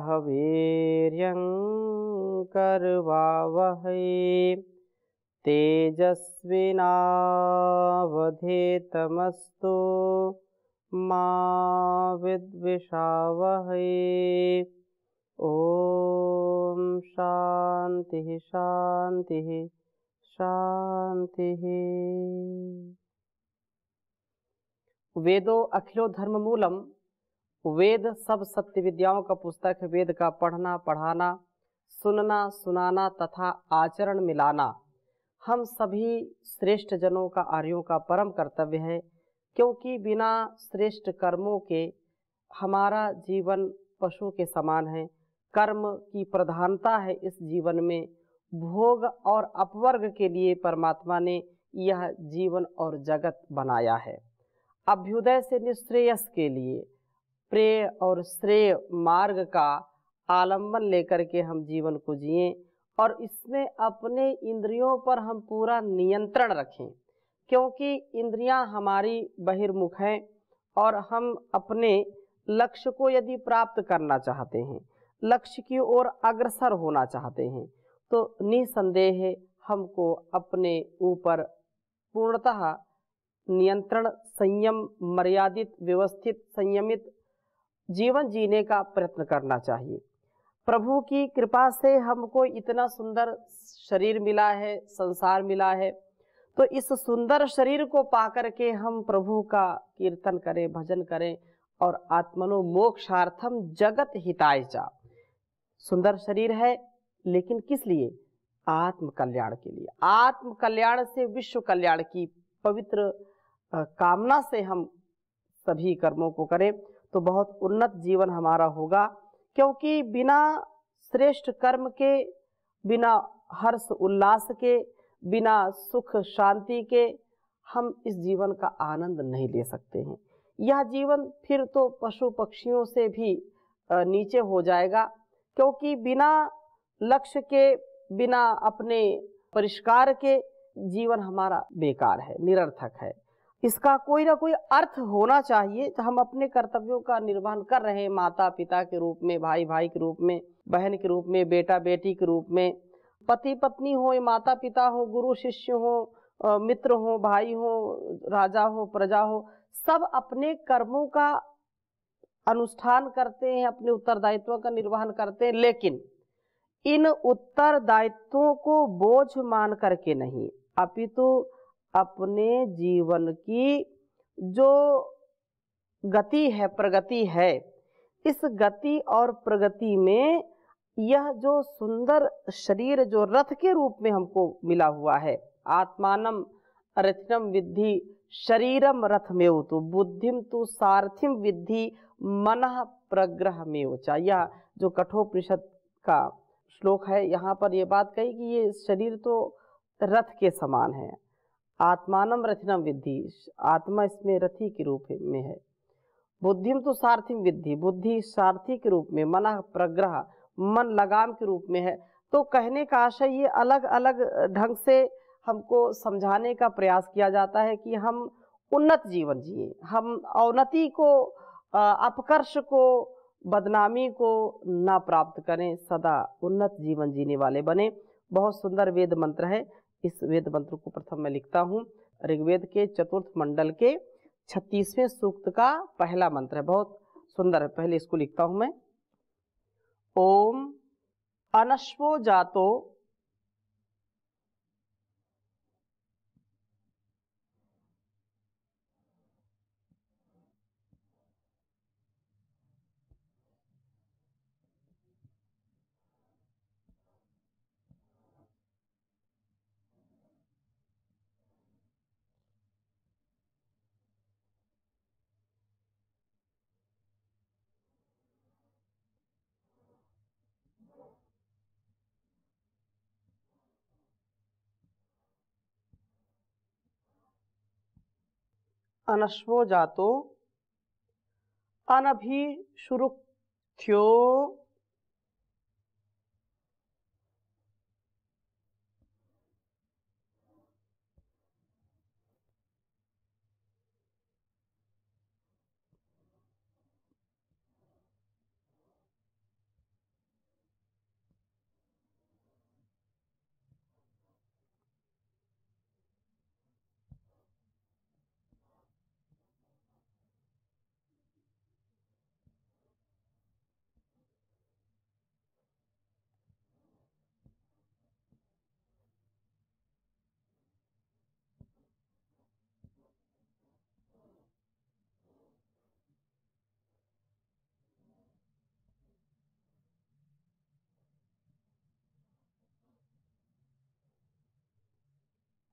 वीर्यं वह तेजस्विनावधेतमस्तु मिषा विद्विषावहै ओ शांति शांति शान्तिः वेदो अखिलो मूलम वेद सब सत्य विद्याओं का पुस्तक वेद का पढ़ना पढ़ाना सुनना सुनाना तथा आचरण मिलाना हम सभी श्रेष्ठ जनों का आर्यों का परम कर्तव्य है क्योंकि बिना श्रेष्ठ कर्मों के हमारा जीवन पशु के समान है कर्म की प्रधानता है इस जीवन में भोग और अपवर्ग के लिए परमात्मा ने यह जीवन और जगत बनाया है अभ्युदय से निश्रेयस के लिए प्रेय और श्रेय मार्ग का आलम्बन लेकर के हम जीवन को जिए और इसमें अपने इंद्रियों पर हम पूरा नियंत्रण रखें क्योंकि इंद्रियां हमारी बहिर्मुख हैं और हम अपने लक्ष्य को यदि प्राप्त करना चाहते हैं लक्ष्य की ओर अग्रसर होना चाहते हैं तो निसंदेह हमको अपने ऊपर पूर्णतः नियंत्रण संयम मर्यादित व्यवस्थित संयमित जीवन जीने का प्रयत्न करना चाहिए प्रभु की कृपा से हमको इतना सुंदर शरीर मिला है संसार मिला है तो इस सुंदर शरीर को पा करके हम प्रभु का कीर्तन करें भजन करें और आत्मनो मोक्षार्थम जगत हिताय जा सुंदर शरीर है लेकिन किस लिए आत्म कल्याण के लिए आत्म कल्याण से विश्व कल्याण की पवित्र कामना से हम सभी कर्मों को करें तो बहुत उन्नत जीवन हमारा होगा क्योंकि बिना श्रेष्ठ कर्म के बिना हर्ष उल्लास के बिना सुख शांति के हम इस जीवन का आनंद नहीं ले सकते हैं यह जीवन फिर तो पशु पक्षियों से भी नीचे हो जाएगा क्योंकि बिना लक्ष्य के बिना अपने परिष्कार के जीवन हमारा बेकार है निरर्थक है इसका कोई ना कोई अर्थ होना चाहिए तो हम अपने कर्तव्यों का निर्वहन कर रहे हैं माता पिता के रूप में भाई भाई के रूप में बहन के रूप में बेटा बेटी के रूप में पति पत्नी हो माता पिता हो गुरु शिष्य हो मित्र हो भाई हो राजा हो प्रजा हो सब अपने कर्मों का अनुष्ठान करते हैं अपने उत्तरदायित्व का निर्वहन करते हैं लेकिन इन उत्तरदायित्वों को बोझ मान करके नहीं अपितु तो अपने जीवन की जो गति है प्रगति है इस गति और प्रगति में यह जो सुंदर शरीर जो रथ के रूप में हमको मिला हुआ है आत्मानम रथनम विद्धि शरीरम रथ में तो बुद्धिम तु सारथिम विद्धि मन प्रग्रह में ऊंचा यह जो कठोपनिषद का श्लोक है यहाँ पर यह बात कही कि ये शरीर तो रथ के समान है आत्मानम रथिनम विद्धि आत्मा इसमें रथी के रूप में है बुद्धिम तो सारथिम विद्धि बुद्धि सारथी के रूप में मन प्रग्रह मन लगाम के रूप में है तो कहने का आशय ये अलग अलग ढंग से हमको समझाने का प्रयास किया जाता है कि हम उन्नत जीवन जिए हम औन्नति को अपकर्ष को बदनामी को ना प्राप्त करें सदा उन्नत जीवन जीने वाले बने बहुत सुंदर वेद मंत्र है इस वेद मंत्र को प्रथम मैं लिखता हूँ ऋग्वेद के चतुर्थ मंडल के छत्तीसवें सूक्त का पहला मंत्र है बहुत सुंदर है पहले इसको लिखता हूँ मैं ओम अनश्वो जातो अनश्वो जातो अनभिशुरुक्थ्यो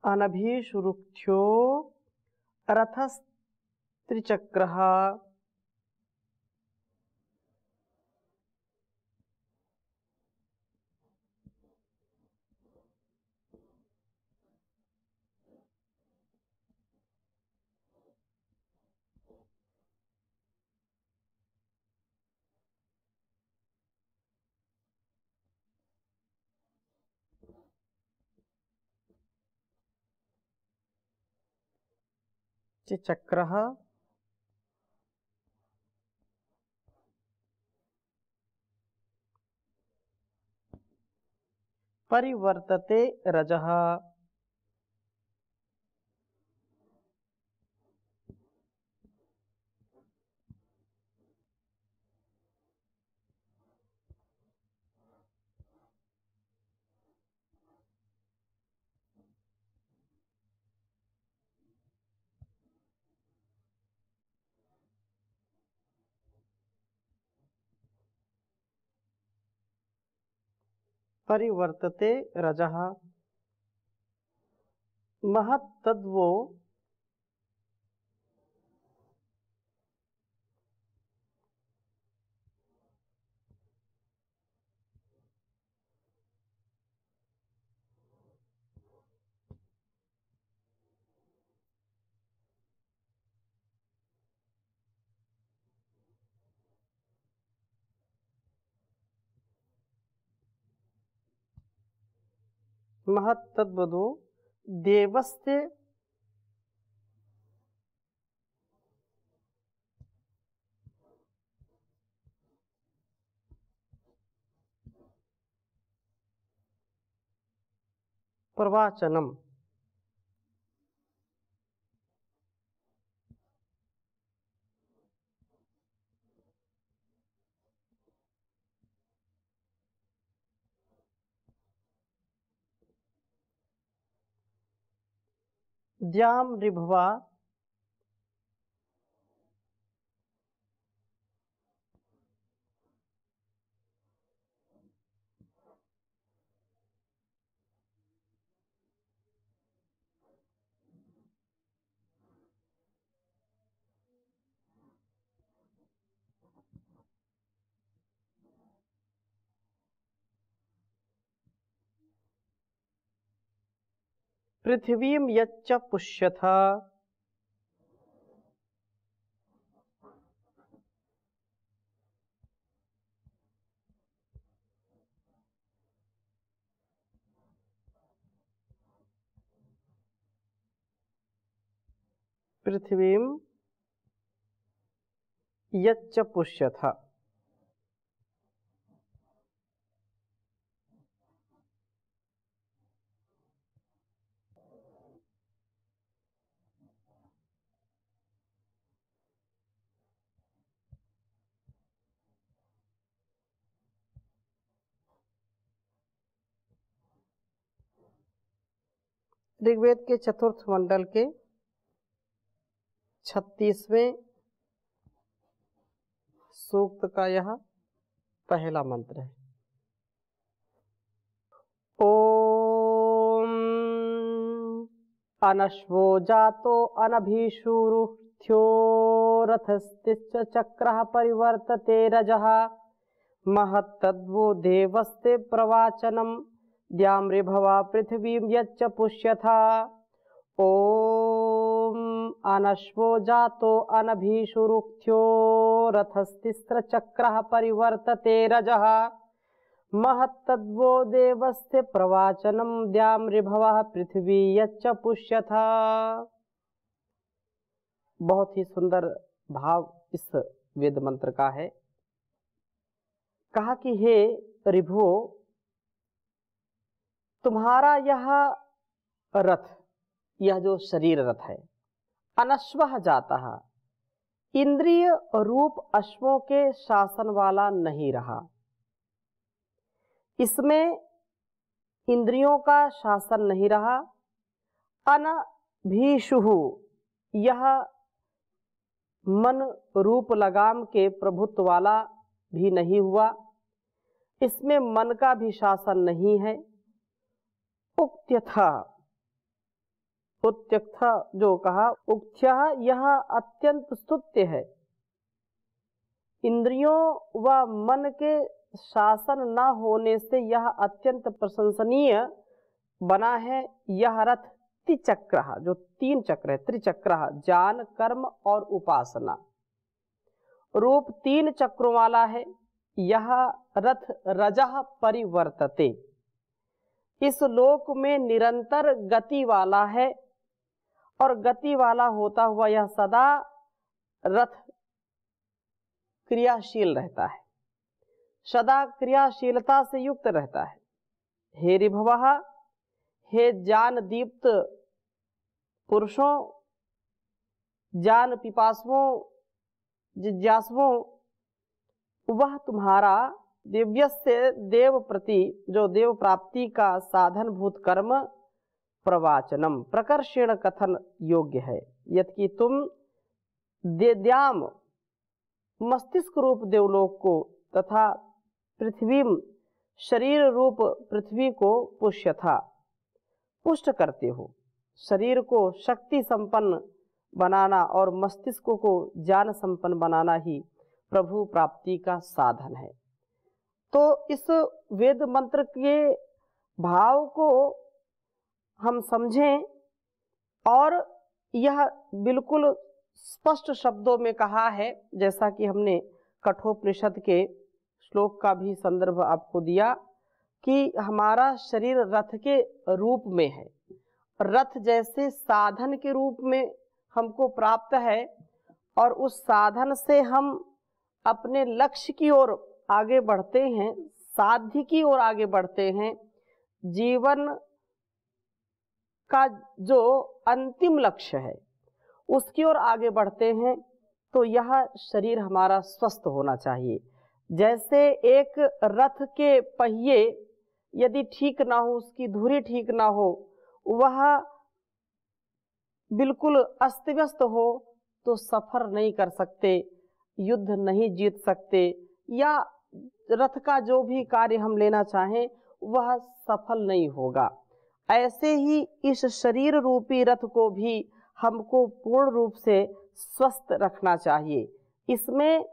अनभिषुरुक्थ्यो रथस्त्रिचक्रः चक्र परिवर्तते रजः परिवर्तते रजः महत्तद्वो महत्तद्वदो देवस्य प्रवाचनम द्याम रिभवा पृथ्वी यच्च पुष्यथ पृथ्वी यच्च पुष्यथ ऋग्वेद के चतुर्थ मंडल के छत्तीसवें सूक्त का यह पहला मंत्र है ओम अनश्वो जातो अनभिशूरु थ्यो रथस्तिश्च चक्र परिवर्तते रजः महत्तद्वो देवस्ते प्रवाचनम् द्याम्रे भवा पृथिवीं यच्च पुष्यथा ॐ अनश्वो जातो अनभीषुरुक्थ्यो रथस्तिस्रचक्रः परिवर्तते रजः महत्तद्वो देवस्य प्रवाचनं द्यामृभवः पृथ्वी यच्च पुष्यथ बहुत ही सुंदर भाव इस वेद मंत्र का है कहा कि हे ऋभु तुम्हारा यह रथ यह जो शरीर रथ है अनश्व जाता इंद्रिय रूप अश्वों के शासन वाला नहीं रहा इसमें इंद्रियों का शासन नहीं रहा अनभीषु यह मन रूप लगाम के प्रभुत्व वाला भी नहीं हुआ इसमें मन का भी शासन नहीं है उक्त्यथा उत्यक्था जो कहा उक्थ्या यह अत्यंत स्तुत्य है इंद्रियों व मन के शासन न होने से यह अत्यंत प्रशंसनीय बना है यह रथ त्रिचक्र जो तीन चक्र है त्रिचक्र ज्ञान कर्म और उपासना रूप तीन चक्रों वाला है यह रथ रजह परिवर्तते इस लोक में निरंतर गति वाला है और गति वाला होता हुआ यह सदा रथ क्रियाशील रहता है सदा क्रियाशीलता से युक्त रहता है हे रिभव हे ज्ञान दीप्त पुरुषों ज्ञान पिपासवों जिज्ञासवों वह तुम्हारा दिव्य से देव प्रति जो देव प्राप्ति का साधन भूत कर्म प्रवाचनम प्रकर्षण कथन योग्य है यदि तुम देद्याम मस्तिष्क रूप देवलोक को तथा पृथ्वी शरीर रूप पृथ्वी को पुष्य था पुष्ट करते हो शरीर को शक्ति संपन्न बनाना और मस्तिष्क को ज्ञान संपन्न बनाना ही प्रभु प्राप्ति का साधन है तो इस वेद मंत्र के भाव को हम समझें और यह बिल्कुल स्पष्ट शब्दों में कहा है जैसा कि हमने कठोपनिषद के श्लोक का भी संदर्भ आपको दिया कि हमारा शरीर रथ के रूप में है रथ जैसे साधन के रूप में हमको प्राप्त है और उस साधन से हम अपने लक्ष्य की ओर आगे बढ़ते हैं साध्य की ओर आगे बढ़ते हैं जीवन का जो अंतिम लक्ष्य है उसकी ओर आगे बढ़ते हैं तो यह शरीर हमारा स्वस्थ होना चाहिए जैसे एक रथ के पहिए यदि ठीक ना हो उसकी धुरी ठीक ना हो वह बिल्कुल अस्त व्यस्त हो तो सफ़र नहीं कर सकते युद्ध नहीं जीत सकते या रथ का जो भी कार्य हम लेना चाहें वह सफल नहीं होगा ऐसे ही इस शरीर रूपी रथ को भी हमको पूर्ण रूप से स्वस्थ रखना चाहिए इसमें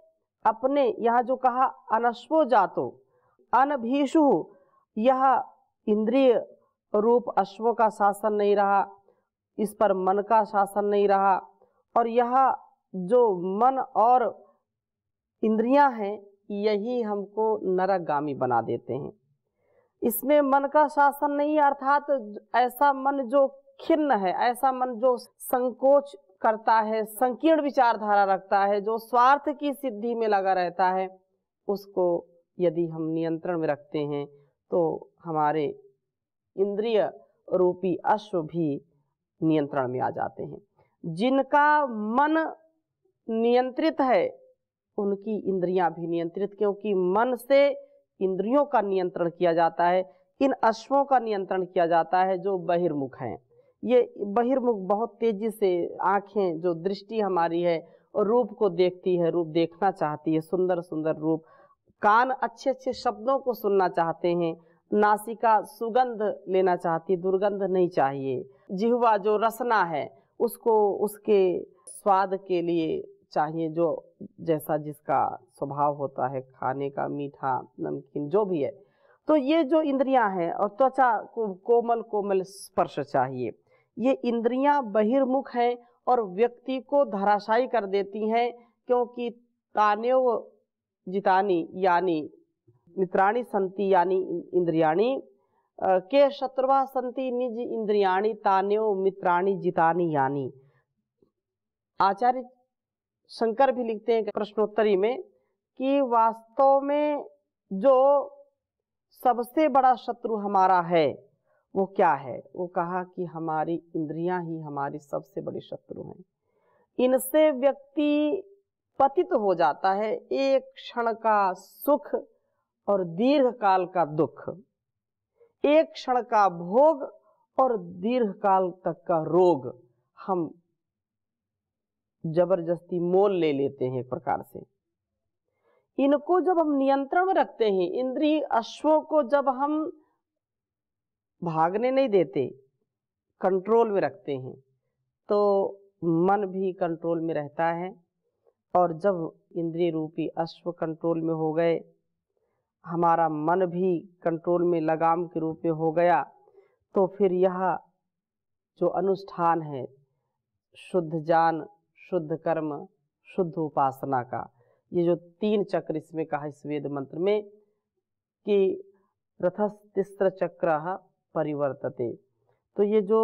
अपने यहाँ जो कहा अनश्वो जातो अनभीषु यह इंद्रिय रूप अश्व का शासन नहीं रहा इस पर मन का शासन नहीं रहा और यह जो मन और इंद्रियां हैं यही हमको गामी बना देते हैं इसमें मन का शासन नहीं अर्थात ऐसा मन जो खिन्न है ऐसा मन जो संकोच करता है संकीर्ण विचारधारा रखता है जो स्वार्थ की सिद्धि में लगा रहता है उसको यदि हम नियंत्रण में रखते हैं तो हमारे इंद्रिय रूपी अश्व भी नियंत्रण में आ जाते हैं जिनका मन नियंत्रित है उनकी इंद्रियां भी नियंत्रित क्योंकि मन से इंद्रियों का नियंत्रण किया जाता है इन अश्वों का नियंत्रण किया जाता है जो बहिर्मुख हैं ये बहिर्मुख बहुत तेजी से आँखें जो दृष्टि हमारी है और रूप को देखती है रूप देखना चाहती है सुंदर सुंदर रूप कान अच्छे अच्छे शब्दों को सुनना चाहते हैं नासिका सुगंध लेना चाहती है दुर्गंध नहीं चाहिए जिहवा जो रसना है उसको उसके स्वाद के लिए चाहिए जो जैसा जिसका स्वभाव होता है खाने का मीठा नमकीन जो भी है तो ये जो इंद्रियां हैं और त्वचा को कोमल कोमल स्पर्श चाहिए ये इंद्रियां बहिर्मुख हैं और व्यक्ति को धराशायी कर देती हैं क्योंकि ताने जितानी यानी मित्राणी संति यानी इंद्रियाणी के शत्रुवा संति निज इंद्रियाणी तान्यो मित्राणी जितानी यानी आचार्य शंकर भी लिखते हैं प्रश्नोत्तरी में कि वास्तव में जो सबसे बड़ा शत्रु हमारा है वो क्या है वो कहा कि हमारी इंद्रियां ही हमारी सबसे बड़ी शत्रु हैं इनसे व्यक्ति पतित हो जाता है एक क्षण का सुख और दीर्घ काल का दुख एक क्षण का भोग और दीर्घ काल तक का रोग हम जबरदस्ती मोल ले लेते हैं एक प्रकार से इनको जब हम नियंत्रण में रखते हैं इंद्रिय अश्वों को जब हम भागने नहीं देते कंट्रोल में रखते हैं तो मन भी कंट्रोल में रहता है और जब इंद्रिय रूपी अश्व कंट्रोल में हो गए हमारा मन भी कंट्रोल में लगाम के रूप में हो गया तो फिर यह जो अनुष्ठान है शुद्ध जान शुद्ध कर्म शुद्ध उपासना का ये जो तीन चक्र इसमें कहा इस वेद मंत्र में कि रथस तिस्र चक्र परिवर्तते तो ये जो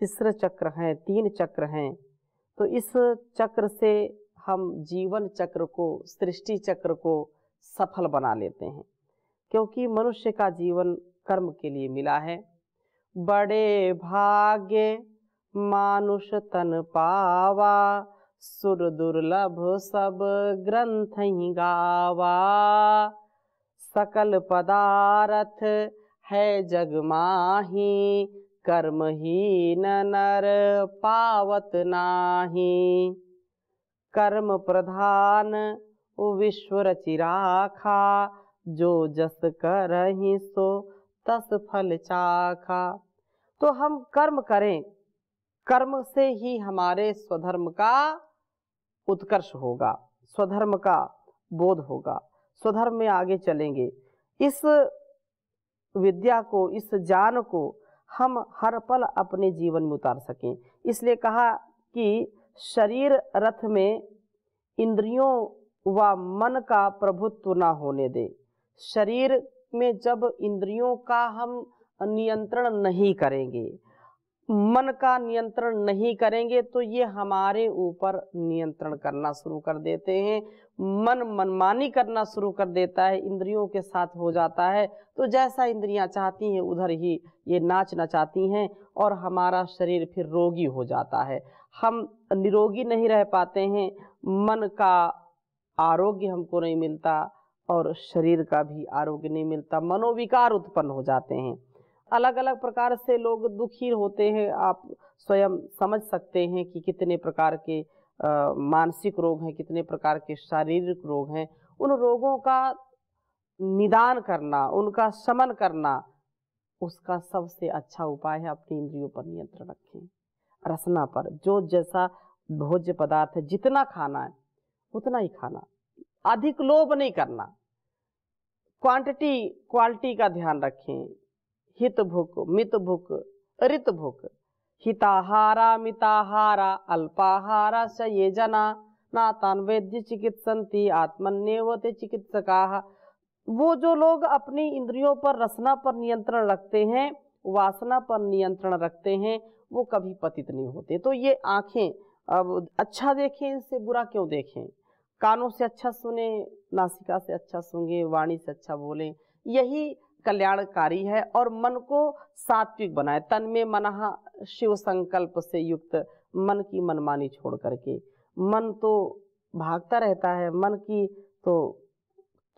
तीसरा चक्र हैं तीन चक्र हैं तो इस चक्र से हम जीवन चक्र को सृष्टि चक्र को सफल बना लेते हैं क्योंकि मनुष्य का जीवन कर्म के लिए मिला है बड़े भाग्य मानुष तन पावा सुर दुर्लभ सब ग्रंथ ही गावा सकल पदार्थ है जग माही कर्म ही न नर पावत नाही कर्म प्रधान विश्व रचिराखा जो जस ही सो तस फल चाखा तो हम कर्म करें कर्म से ही हमारे स्वधर्म का उत्कर्ष होगा स्वधर्म का बोध होगा स्वधर्म में आगे चलेंगे इस विद्या को इस ज्ञान को हम हर पल अपने जीवन में उतार सकें इसलिए कहा कि शरीर रथ में इंद्रियों व मन का प्रभुत्व ना होने दे शरीर में जब इंद्रियों का हम नियंत्रण नहीं करेंगे मन का नियंत्रण नहीं करेंगे तो ये हमारे ऊपर नियंत्रण करना शुरू कर देते हैं मन मनमानी करना शुरू कर देता है इंद्रियों के साथ हो जाता है तो जैसा इंद्रियां चाहती हैं उधर ही ये नाच नचाती हैं और हमारा शरीर फिर रोगी हो जाता है हम निरोगी नहीं रह पाते हैं मन का आरोग्य हमको नहीं मिलता और शरीर का भी आरोग्य नहीं मिलता मनोविकार उत्पन्न हो जाते हैं अलग अलग प्रकार से लोग दुखी होते हैं आप स्वयं समझ सकते हैं कि कितने प्रकार के मानसिक रोग हैं कितने प्रकार के शारीरिक रोग हैं उन रोगों का निदान करना उनका शमन करना उसका सबसे अच्छा उपाय है अपनी इंद्रियों पर नियंत्रण रखें रसना पर जो जैसा भोज्य पदार्थ है जितना खाना है उतना ही खाना अधिक लोभ नहीं करना क्वांटिटी क्वालिटी का ध्यान रखें हित भुक मित भुक रित भुक हिताहारा मिताहारा अल्पाहारा स ये जना ना तान वैद्य चिकित्संती आत्मन्यव ते चिकित्सका वो जो लोग अपनी इंद्रियों पर रसना पर नियंत्रण रखते हैं वासना पर नियंत्रण रखते हैं वो कभी पतित नहीं होते तो ये आंखें अब अच्छा देखें इससे बुरा क्यों देखें कानों से अच्छा सुने नासिका से अच्छा सुनें वाणी से अच्छा बोलें यही कल्याणकारी है और मन को सात्विक बनाए तन में मनहा शिव संकल्प से युक्त मन की मनमानी छोड़ करके मन तो भागता रहता है मन की तो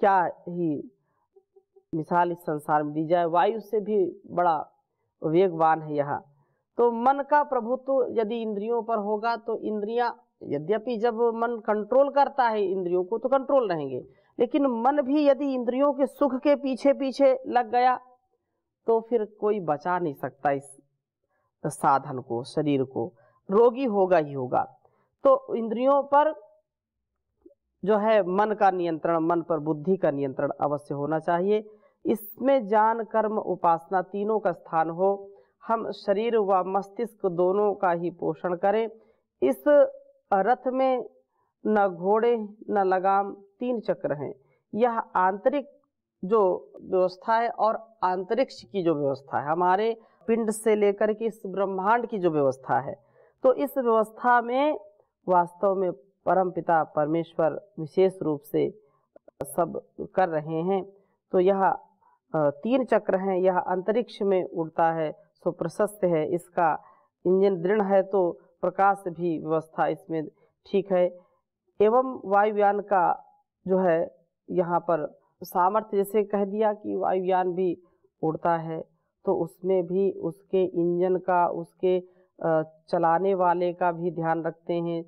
क्या ही मिसाल इस संसार में दी जाए वायु से भी बड़ा वेगवान है यह तो मन का प्रभुत्व यदि इंद्रियों पर होगा तो इंद्रियां यद्यपि जब मन कंट्रोल करता है इंद्रियों को तो कंट्रोल रहेंगे लेकिन मन भी यदि इंद्रियों के सुख के पीछे पीछे लग गया तो फिर कोई बचा नहीं सकता इस साधन को शरीर को रोगी होगा ही होगा तो इंद्रियों पर जो है मन का नियंत्रण मन पर बुद्धि का नियंत्रण अवश्य होना चाहिए इसमें जान कर्म उपासना तीनों का स्थान हो हम शरीर व मस्तिष्क दोनों का ही पोषण करें इस रथ में न घोड़े न लगाम तीन चक्र हैं यह आंतरिक जो व्यवस्था है और अंतरिक्ष की जो व्यवस्था है हमारे पिंड से लेकर के इस ब्रह्मांड की जो व्यवस्था है तो इस व्यवस्था में वास्तव में परम पिता परमेश्वर विशेष रूप से सब कर रहे हैं तो यह तीन चक्र हैं यह अंतरिक्ष में उड़ता है सो प्रशस्त है इसका इंजन दृढ़ है तो प्रकाश भी व्यवस्था इसमें ठीक है एवं वायुयान का जो है यहाँ पर सामर्थ्य जैसे कह दिया कि वायुयान भी उड़ता है तो उसमें भी उसके इंजन का उसके चलाने वाले का भी ध्यान रखते हैं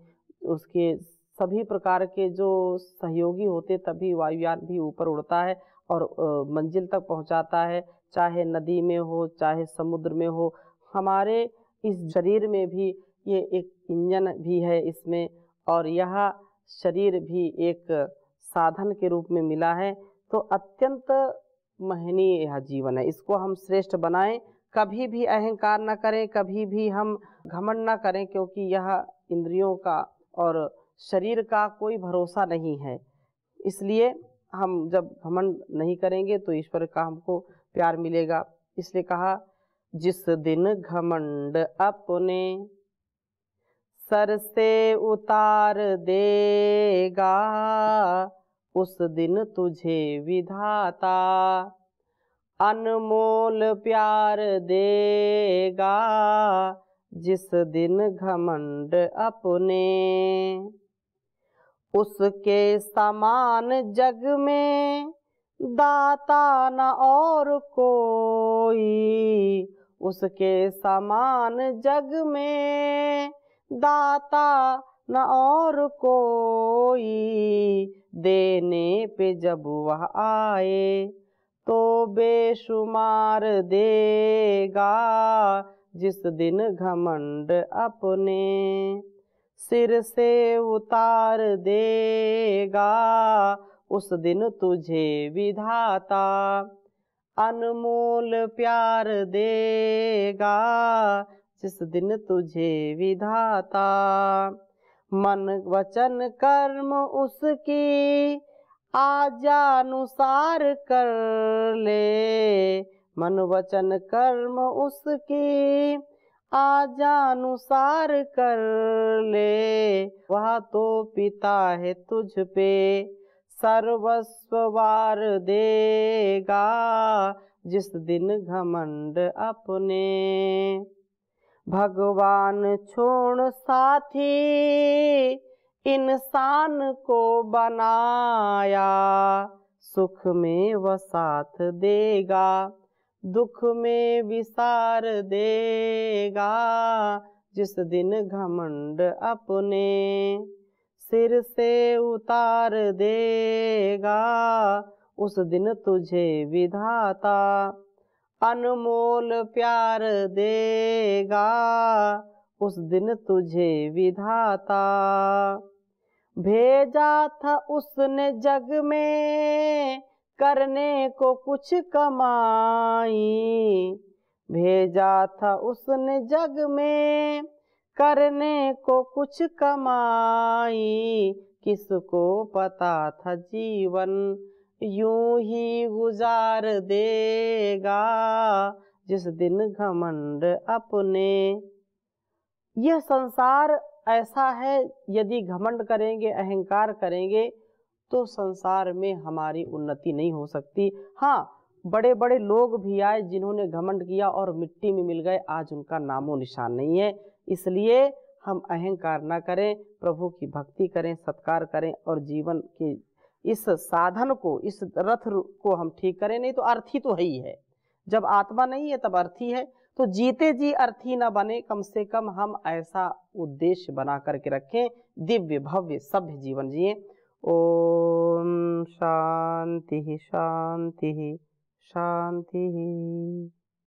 उसके सभी प्रकार के जो सहयोगी होते तभी वायुयान भी ऊपर उड़ता है और मंजिल तक पहुंचाता है चाहे नदी में हो चाहे समुद्र में हो हमारे इस शरीर में भी ये एक इंजन भी है इसमें और यह शरीर भी एक साधन के रूप में मिला है तो अत्यंत महनीय यह जीवन है इसको हम श्रेष्ठ बनाएं कभी भी अहंकार न करें कभी भी हम घमंड न करें क्योंकि यह इंद्रियों का और शरीर का कोई भरोसा नहीं है इसलिए हम जब घमंड नहीं करेंगे तो ईश्वर का हमको प्यार मिलेगा इसलिए कहा जिस दिन घमंड अपने सर से उतार देगा उस दिन तुझे विधाता अनमोल प्यार देगा जिस दिन घमंड अपने उसके समान जग में दाता न और कोई उसके समान जग में दाता न और कोई देने पे जब वह आए तो बेशुमार देगा जिस दिन घमंड अपने सिर से उतार देगा उस दिन तुझे विधाता अनमोल प्यार देगा जिस दिन तुझे विधाता मन वचन कर्म उसकी आजानुसार कर ले मन वचन कर्म उसकी आजानुसार कर ले वह तो पिता है तुझ पे सर्वस्व वार देगा जिस दिन घमंड अपने भगवान छोड़ साथी इंसान को बनाया सुख में व साथ देगा दुख में विसार देगा जिस दिन घमंड अपने सिर से उतार देगा उस दिन तुझे विधाता अनमोल प्यार देगा उस दिन तुझे विधाता भेजा था उसने जग में करने को कुछ कमाई भेजा था उसने जग में करने को कुछ कमाई किसको पता था जीवन यूं ही गुजार देगा जिस दिन घमंड अपने यह संसार ऐसा है यदि घमंड करेंगे अहंकार करेंगे तो संसार में हमारी उन्नति नहीं हो सकती हाँ बड़े बड़े लोग भी आए जिन्होंने घमंड किया और मिट्टी में मिल गए आज उनका नामो निशान नहीं है इसलिए हम अहंकार ना करें प्रभु की भक्ति करें सत्कार करें और जीवन के इस साधन को इस रथ को हम ठीक करें नहीं तो अर्थी तो है ही है जब आत्मा नहीं है तब अर्थी है तो जीते जी अर्थी ना बने कम से कम हम ऐसा उद्देश्य बना करके रखें दिव्य भव्य सभ्य जीवन जिए ओम शांति शांति शांति